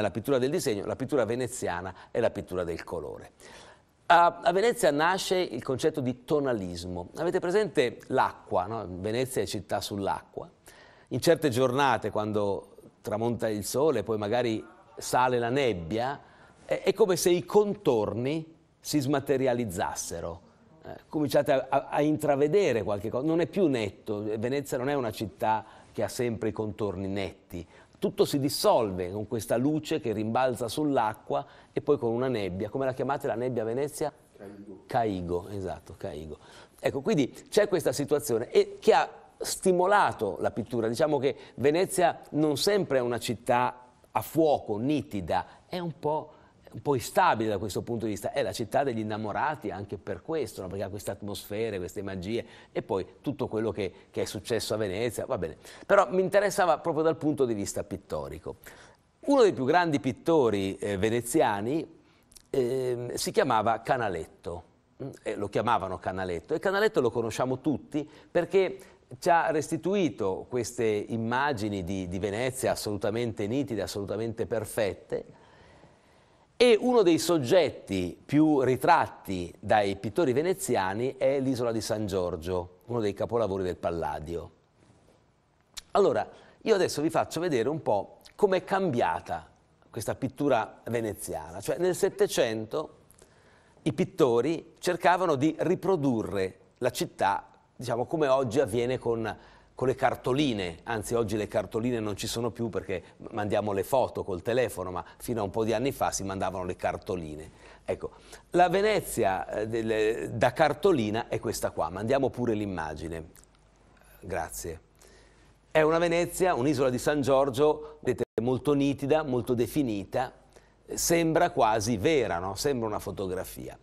la pittura del disegno, la pittura veneziana e la pittura del colore. A, Venezia nasce il concetto di tonalismo. Avete presente l'acqua? No? Venezia è città sull'acqua. In certe giornate, quando tramonta il sole, poi magari sale la nebbia, è, come se i contorni si smaterializzassero. Eh, cominciate a, a, a intravedere qualche cosa, non è più netto, Venezia non è una città che ha sempre i contorni netti, tutto si dissolve con questa luce che rimbalza sull'acqua e poi con una nebbia. Come la chiamate la nebbia a Venezia? Caigo. Caigo, esatto, Caigo. Ecco, quindi c'è questa situazione che ha stimolato la pittura. Diciamo che Venezia non sempre è una città a fuoco, nitida, è un po' un po' instabile da questo punto di vista, è la città degli innamorati anche per questo, no? perché ha queste atmosfere, queste magie e poi tutto quello che, che, è successo a Venezia, va bene. Però mi interessava proprio dal punto di vista pittorico. Uno dei più grandi pittori eh, veneziani eh, si chiamava Canaletto, eh, lo chiamavano Canaletto e Canaletto lo conosciamo tutti perché ci ha restituito queste immagini di, di Venezia assolutamente nitide, assolutamente perfette e uno dei soggetti più ritratti dai pittori veneziani è l'isola di San Giorgio, uno dei capolavori del Palladio. Allora, io adesso vi faccio vedere un po' com'è cambiata questa pittura veneziana. Cioè, nel Settecento i pittori cercavano di riprodurre la città, diciamo, come oggi avviene con con le cartoline, anzi oggi le cartoline non ci sono più perché mandiamo le foto col telefono, ma fino a un po' di anni fa si mandavano le cartoline. Ecco, la Venezia eh, delle, da cartolina è questa qua, mandiamo pure l'immagine. Grazie. È una Venezia, un'isola di San Giorgio, vedete, molto nitida, molto definita, sembra quasi vera, no? sembra una fotografia.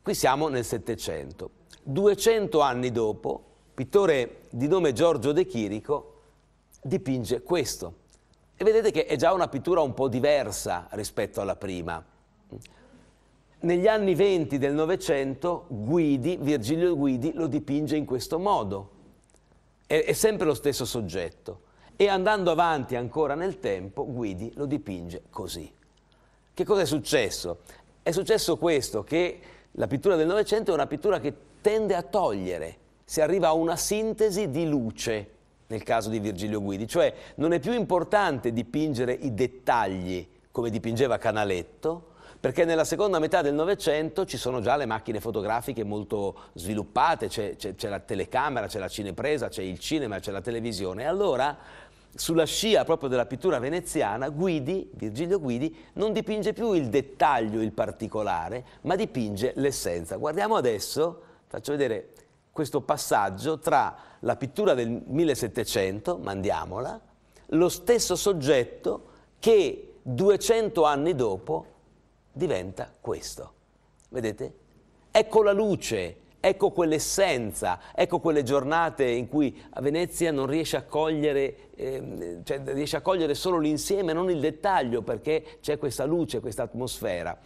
Qui siamo nel Settecento. 200 anni dopo, pittore di nome Giorgio De Chirico dipinge questo. E vedete che è già una pittura un po' diversa rispetto alla prima. Negli anni venti del Novecento Guidi, Virgilio Guidi, lo dipinge in questo modo. È, è sempre lo stesso soggetto. E andando avanti ancora nel tempo, Guidi lo dipinge così. Che cosa è successo? È successo questo, che la pittura del Novecento è una pittura che tende a togliere si arriva a una sintesi di luce nel caso di Virgilio Guidi, cioè non è più importante dipingere i dettagli come dipingeva Canaletto, perché nella seconda metà del Novecento ci sono già le macchine fotografiche molto sviluppate, c'è, c'è, c'è la telecamera, c'è la cinepresa, c'è il cinema, c'è la televisione. Allora, sulla scia proprio della pittura veneziana, Guidi, Virgilio Guidi, non dipinge più il dettaglio, il particolare, ma dipinge l'essenza. Guardiamo adesso, faccio vedere questo passaggio tra la pittura del 1700, mandiamola, lo stesso soggetto che 200 anni dopo diventa questo. Vedete? Ecco la luce, ecco quell'essenza, ecco quelle giornate in cui a Venezia non riesce a cogliere, eh, cioè riesce a cogliere solo l'insieme, non il dettaglio, perché c'è questa luce, questa atmosfera.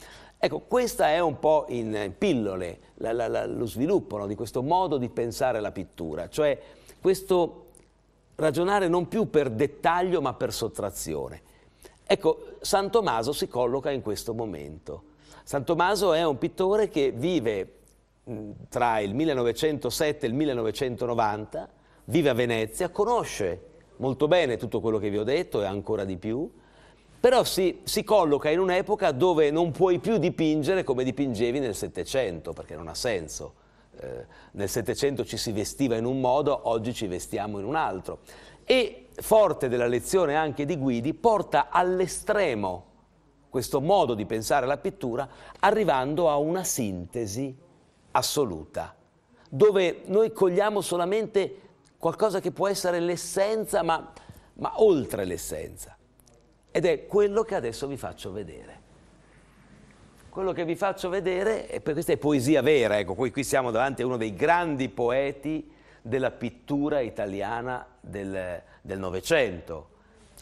Ecco, questa è un po' eh, in pillole la, la, la, lo sviluppo no, di questo modo di pensare la pittura, cioè questo ragionare non più per dettaglio ma per sottrazione. Ecco, San Tommaso si colloca in questo momento. San Tommaso è un pittore che vive mm, tra il 1907 e il 1990, vive a Venezia, conosce molto bene tutto quello che vi ho detto e ancora di più, però si, si colloca in un'epoca dove non puoi più dipingere come dipingevi nel Settecento, perché non ha senso. Eh, nel Settecento ci si vestiva in un modo, oggi ci vestiamo in un altro. E forte della lezione anche di Guidi, porta all'estremo questo modo di pensare alla pittura, arrivando a una sintesi assoluta, dove noi cogliamo solamente qualcosa che può essere l'essenza, ma, ma oltre l'essenza. Ed è quello che adesso vi faccio vedere. Quello che vi faccio vedere, è, questa è poesia vera, ecco, qui, qui siamo davanti a uno dei grandi poeti della pittura italiana del Novecento,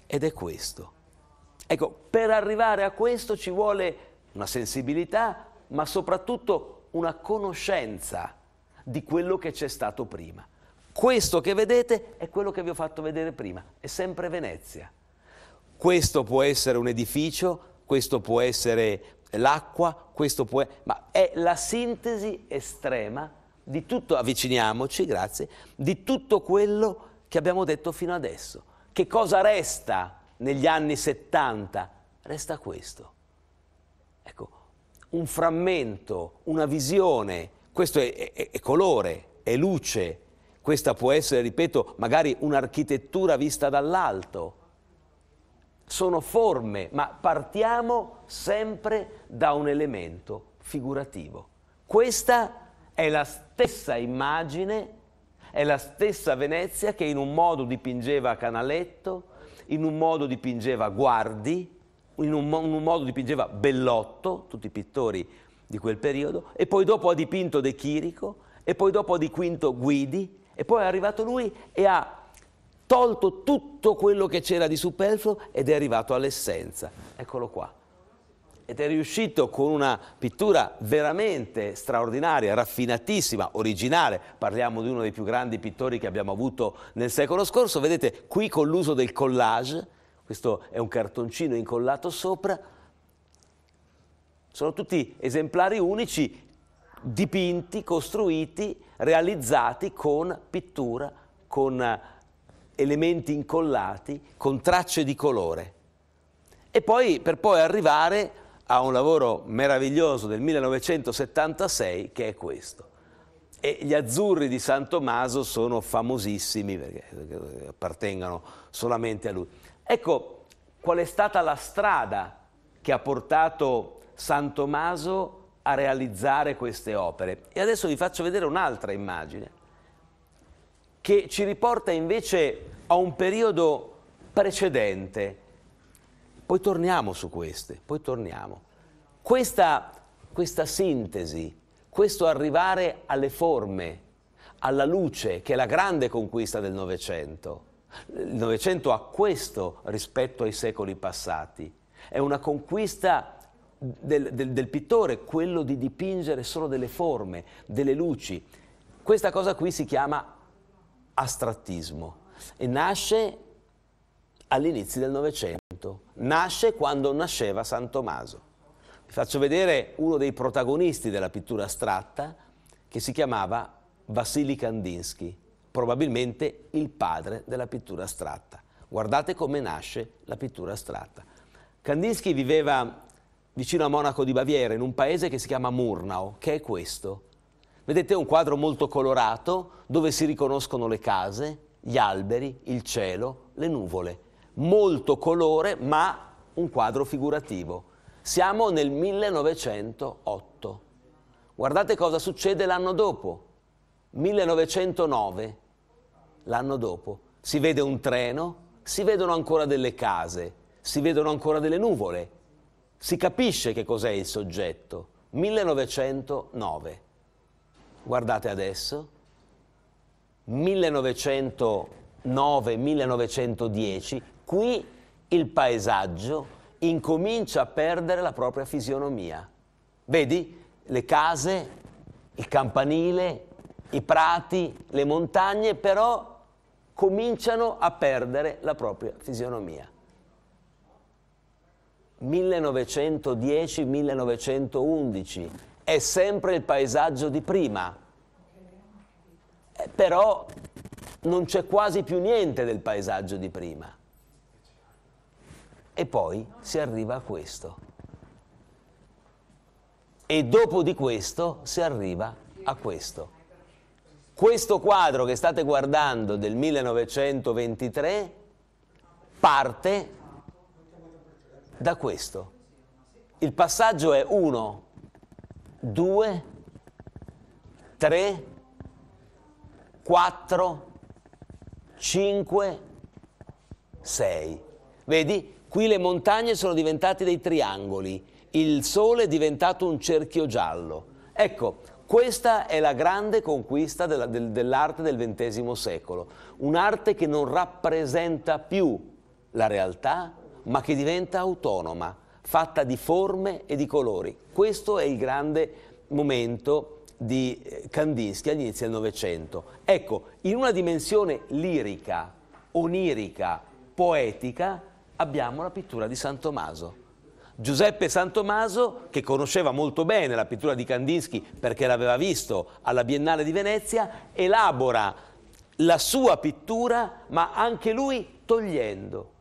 ed è questo. Ecco, per arrivare a questo ci vuole una sensibilità, ma soprattutto una conoscenza di quello che c'è stato prima. Questo che vedete è quello che vi ho fatto vedere prima, è sempre Venezia. Questo può essere un edificio, questo può essere l'acqua, questo può essere... ma è la sintesi estrema di tutto, avviciniamoci, grazie, di tutto quello che abbiamo detto fino adesso. Che cosa resta negli anni 70? Resta questo. Ecco, un frammento, una visione, questo è, è, è colore, è luce, questa può essere, ripeto, magari un'architettura vista dall'alto, sono forme, ma partiamo sempre da un elemento figurativo. Questa è la stessa immagine, è la stessa Venezia che in un modo dipingeva Canaletto, in un modo dipingeva Guardi, in un, in un modo dipingeva Bellotto, tutti i pittori di quel periodo, e poi dopo ha dipinto De Chirico, e poi dopo ha dipinto Guidi, e poi è arrivato lui e ha tolto tutto quello che c'era di superfluo ed è arrivato all'essenza. Eccolo qua. Ed è riuscito con una pittura veramente straordinaria, raffinatissima, originale. Parliamo di uno dei più grandi pittori che abbiamo avuto nel secolo scorso. Vedete qui con l'uso del collage, questo è un cartoncino incollato sopra, sono tutti esemplari unici dipinti, costruiti, realizzati con pittura, con eh, elementi incollati con tracce di colore. E poi, per poi arrivare a un lavoro meraviglioso del 1976 che è questo. E gli azzurri di San Tommaso sono famosissimi perché appartengono solamente a lui. Ecco qual è stata la strada che ha portato San Tommaso a realizzare queste opere. E adesso vi faccio vedere un'altra immagine che ci riporta invece a un periodo precedente. Poi torniamo su queste, poi torniamo. Questa, questa sintesi, questo arrivare alle forme, alla luce, che è la grande conquista del Novecento. Il Novecento ha questo rispetto ai secoli passati. È una conquista del, del, del, pittore, quello di dipingere solo delle forme, delle luci. Questa cosa qui si chiama astrattismo e nasce all'inizio del Novecento, nasce quando nasceva San Tommaso. Vi faccio vedere uno dei protagonisti della pittura astratta che si chiamava Vasily Kandinsky, probabilmente il padre della pittura astratta. Guardate come nasce la pittura astratta. Kandinsky viveva vicino a Monaco di Baviera, in un paese che si chiama Murnau, che è questo. Vedete, è un quadro molto colorato dove si riconoscono le case, gli alberi, il cielo, le nuvole. Molto colore, ma un quadro figurativo. Siamo nel 1908. Guardate cosa succede l'anno dopo. 1909, l'anno dopo. Si vede un treno, si vedono ancora delle case, si vedono ancora delle nuvole. Si capisce che cos'è il soggetto. 1909 guardate adesso, 1909-1910, qui il paesaggio incomincia a perdere la propria fisionomia. Vedi le case, il campanile, i prati, le montagne, però cominciano a perdere la propria fisionomia. 1910-1911 è sempre il paesaggio di prima, però non c'è quasi più niente del paesaggio di prima. E poi si arriva a questo. E dopo di questo si arriva a questo. Questo quadro che state guardando del 1923 parte da questo. Il passaggio è 1, 2, 3, 4, 5, 6. Vedi? Qui le montagne sono diventate dei triangoli, il sole è diventato un cerchio giallo. Ecco, questa è la grande conquista dell'arte del XX secolo, un'arte che non rappresenta più la realtà, ma che diventa autonoma, fatta di forme e di colori. Questo è il grande momento di Kandinsky all'inizio del Novecento. Ecco, in una dimensione lirica, onirica, poetica, abbiamo la pittura di San Tommaso. Giuseppe San Tommaso, che conosceva molto bene la pittura di Kandinsky perché l'aveva visto alla Biennale di Venezia, elabora la sua pittura, ma anche lui togliendo.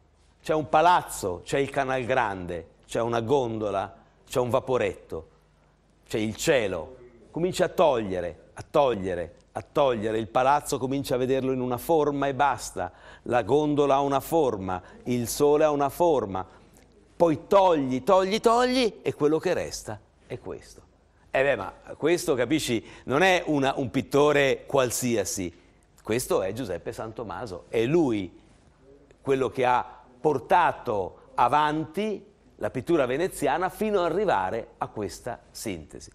C'è un palazzo, c'è il Canal Grande, c'è una gondola, c'è un vaporetto, c'è il cielo, comincia a togliere, a togliere, a togliere, il palazzo comincia a vederlo in una forma e basta, la gondola ha una forma, il sole ha una forma, poi togli, togli, togli e quello che resta è questo. E eh beh, ma questo, capisci, non è una, un pittore qualsiasi, questo è Giuseppe Santomaso, è lui quello che ha portato avanti la pittura veneziana fino ad arrivare a questa sintesi.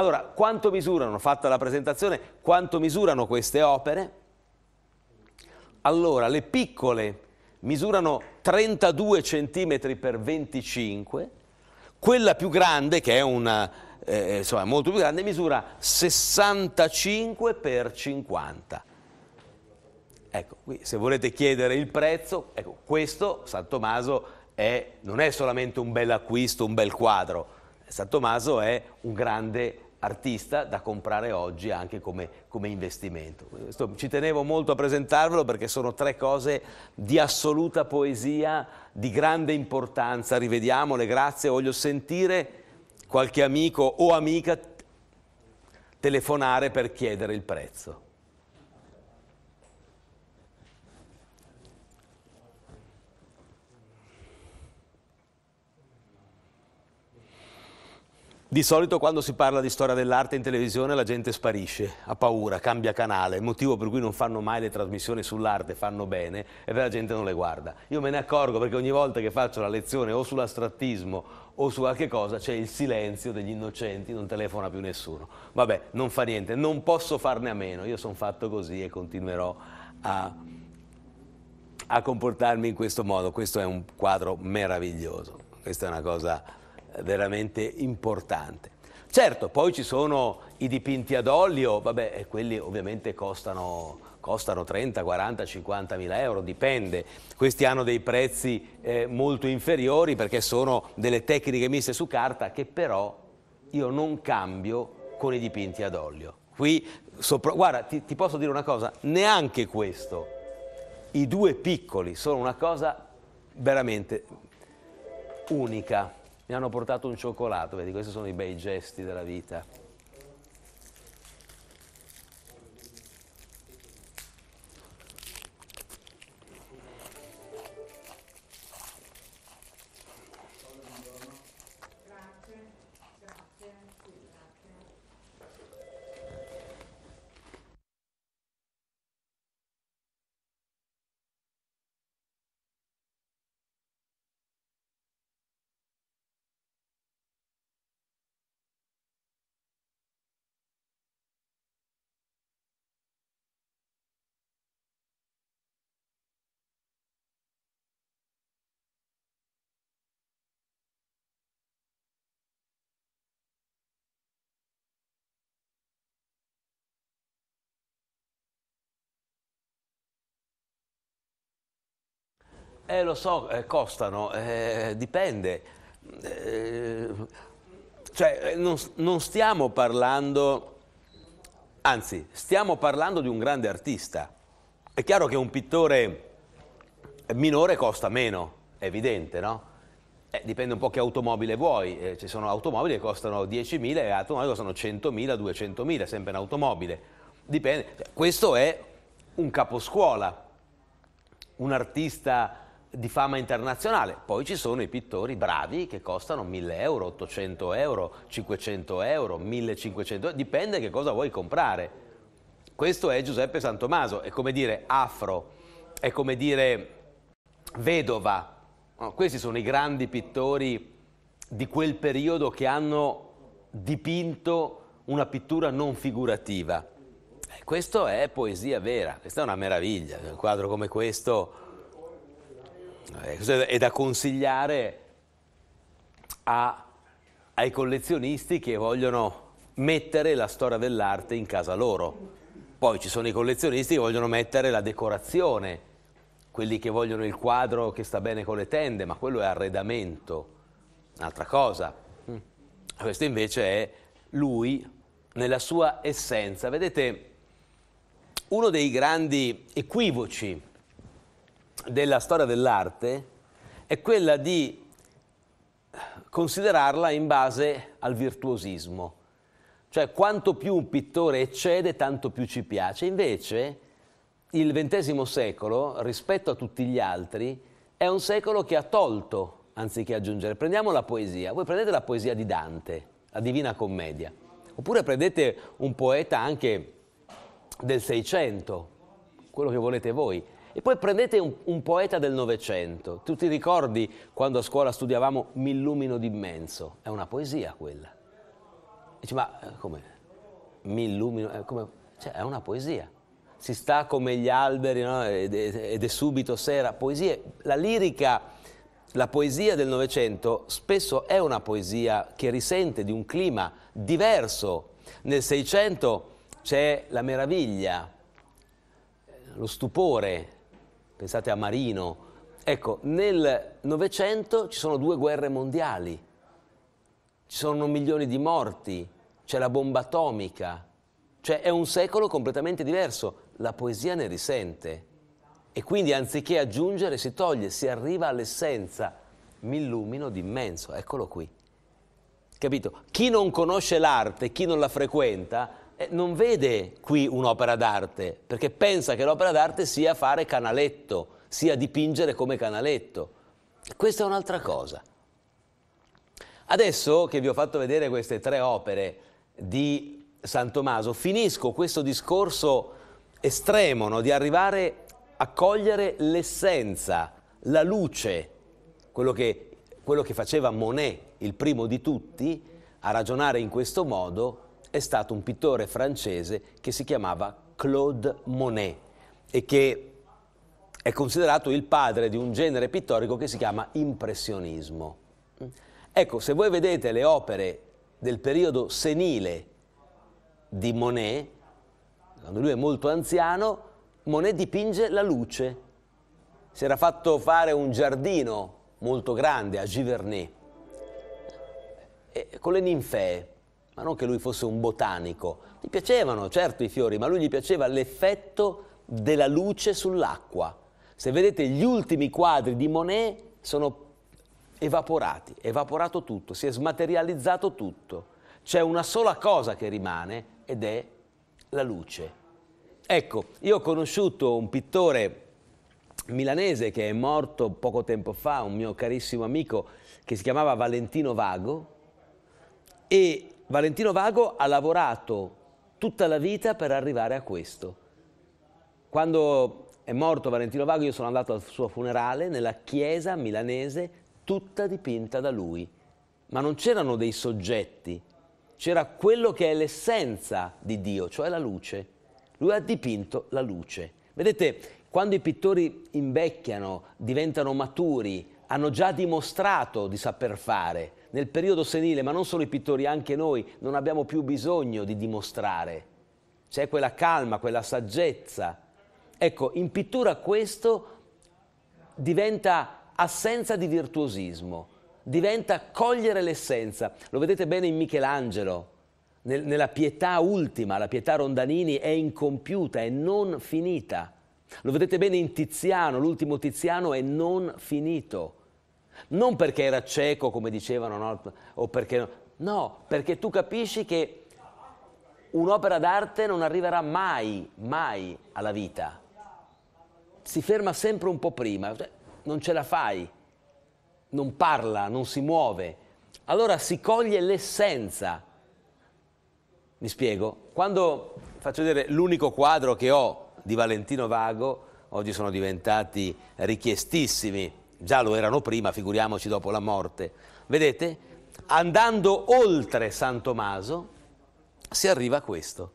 Allora, quanto misurano, fatta la presentazione, quanto misurano queste opere? Allora, le piccole misurano 32 cm per 25, quella più grande, che è una, eh, insomma, molto più grande, misura 65 x 50. Ecco, qui se volete chiedere il prezzo, ecco, questo San Tommaso è, non è solamente un bel acquisto, un bel quadro, San Tommaso è un grande artista da comprare oggi anche come, come investimento. Questo, ci tenevo molto a presentarvelo perché sono tre cose di assoluta poesia, di grande importanza. Rivediamole, grazie. Voglio sentire qualche amico o amica telefonare per chiedere il prezzo. Di solito quando si parla di storia dell'arte in televisione la gente sparisce, ha paura, cambia canale, il motivo per cui non fanno mai le trasmissioni sull'arte, fanno bene è e la gente non le guarda. Io me ne accorgo perché ogni volta che faccio la lezione o sull'astrattismo o su qualche cosa c'è il silenzio degli innocenti, non telefona più nessuno. Vabbè, non fa niente, non posso farne a meno, io sono fatto così e continuerò a, a comportarmi in questo modo. Questo è un quadro meraviglioso, questa è una cosa veramente importante. Certo, poi ci sono i dipinti ad olio, vabbè, quelli ovviamente costano, costano 30, 40, 50 mila euro, dipende. Questi hanno dei prezzi eh, molto inferiori perché sono delle tecniche messe su carta che però io non cambio con i dipinti ad olio. Qui, sopra, guarda, ti, ti posso dire una cosa, neanche questo. I due piccoli sono una cosa veramente unica mi hanno portato un cioccolato, vedi, questi sono i bei gesti della vita. Eh, lo so, eh, costano, eh, dipende. Eh, cioè, eh, non, non stiamo parlando, anzi, stiamo parlando di un grande artista. È chiaro che un pittore minore costa meno, è evidente, no? Eh, dipende un po' che automobile vuoi, eh, ci sono automobili che costano 10.000 e automobili che costano 100.000, 200.000, sempre un'automobile. Dipende. Cioè, questo è un caposcuola, un artista di fama internazionale. Poi ci sono i pittori bravi che costano 1000 euro, 800 euro, 500 euro, 1500 euro, dipende che cosa vuoi comprare. Questo è Giuseppe Santomaso, è come dire afro, è come dire vedova. No, questi sono i grandi pittori di quel periodo che hanno dipinto una pittura non figurativa. Questo è poesia vera, questa è una meraviglia, un quadro come questo eh, è da consigliare a, ai collezionisti che vogliono mettere la storia dell'arte in casa loro. Poi ci sono i collezionisti che vogliono mettere la decorazione, quelli che vogliono il quadro che sta bene con le tende, ma quello è arredamento, un'altra cosa. Mm. Questo invece è lui nella sua essenza. Vedete, uno dei grandi equivoci della storia dell'arte è quella di considerarla in base al virtuosismo. Cioè quanto più un pittore eccede, tanto più ci piace. Invece il XX secolo, rispetto a tutti gli altri, è un secolo che ha tolto anziché aggiungere. Prendiamo la poesia. Voi prendete la poesia di Dante, la Divina Commedia, oppure prendete un poeta anche del Seicento, quello che volete voi e poi prendete un, un poeta del Novecento. Tu ti ricordi quando a scuola studiavamo Millumino d'immenso? È una poesia quella. Dici, ma eh, come? Millumino? Eh, come? Cioè, è una poesia. Si sta come gli alberi no? ed, è, ed è subito sera. Poesie. La lirica... La poesia del Novecento spesso è una poesia che risente di un clima diverso. Nel Seicento c'è la meraviglia, lo stupore, pensate a Marino. Ecco, nel Novecento ci sono due guerre mondiali, ci sono milioni di morti, c'è la bomba atomica, cioè è un secolo completamente diverso, la poesia ne risente e quindi anziché aggiungere si toglie, si arriva all'essenza, mi illumino d'immenso, eccolo qui. Capito? Chi non conosce l'arte, chi non la frequenta, eh, non vede qui un'opera d'arte, perché pensa che l'opera d'arte sia fare canaletto, sia dipingere come canaletto. Questa è un'altra cosa. Adesso che vi ho fatto vedere queste tre opere di San Tommaso, finisco questo discorso estremo no? di arrivare a cogliere l'essenza, la luce, quello che, quello che faceva Monet, il primo di tutti, a ragionare in questo modo è stato un pittore francese che si chiamava Claude Monet e che è considerato il padre di un genere pittorico che si chiama impressionismo. Ecco, se voi vedete le opere del periodo senile di Monet, quando lui è molto anziano, Monet dipinge la luce. Si era fatto fare un giardino molto grande a Giverny, eh, con le ninfee ma non che lui fosse un botanico. Gli piacevano certo i fiori, ma lui gli piaceva l'effetto della luce sull'acqua. Se vedete gli ultimi quadri di Monet sono evaporati, evaporato tutto, si è smaterializzato tutto. C'è una sola cosa che rimane ed è la luce. Ecco, io ho conosciuto un pittore milanese che è morto poco tempo fa, un mio carissimo amico che si chiamava Valentino Vago e Valentino Vago ha lavorato tutta la vita per arrivare a questo. Quando è morto Valentino Vago io sono andato al suo funerale nella chiesa milanese tutta dipinta da lui. Ma non c'erano dei soggetti, c'era quello che è l'essenza di Dio, cioè la luce. Lui ha dipinto la luce. Vedete, quando i pittori invecchiano, diventano maturi, hanno già dimostrato di saper fare nel periodo senile, ma non solo i pittori, anche noi non abbiamo più bisogno di dimostrare. C'è quella calma, quella saggezza. Ecco, in pittura questo diventa assenza di virtuosismo, diventa cogliere l'essenza. Lo vedete bene in Michelangelo, nel, nella pietà ultima, la pietà Rondanini è incompiuta, è non finita. Lo vedete bene in Tiziano, l'ultimo Tiziano è non finito. Non perché era cieco, come dicevano, no? o perché no. No, perché tu capisci che un'opera d'arte non arriverà mai, mai alla vita. Si ferma sempre un po' prima, cioè, non ce la fai, non parla, non si muove. Allora si coglie l'essenza. Mi spiego? Quando faccio vedere l'unico quadro che ho di Valentino Vago, oggi sono diventati richiestissimi già lo erano prima, figuriamoci dopo la morte. Vedete? Andando oltre San Tommaso si arriva a questo.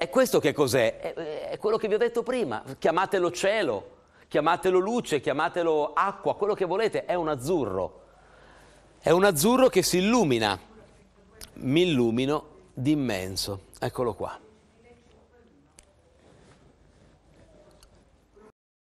E questo che cos'è? È, quello che vi ho detto prima, chiamatelo cielo, chiamatelo luce, chiamatelo acqua, quello che volete, è un azzurro. È un azzurro che si illumina, mi illumino d'immenso. Eccolo qua.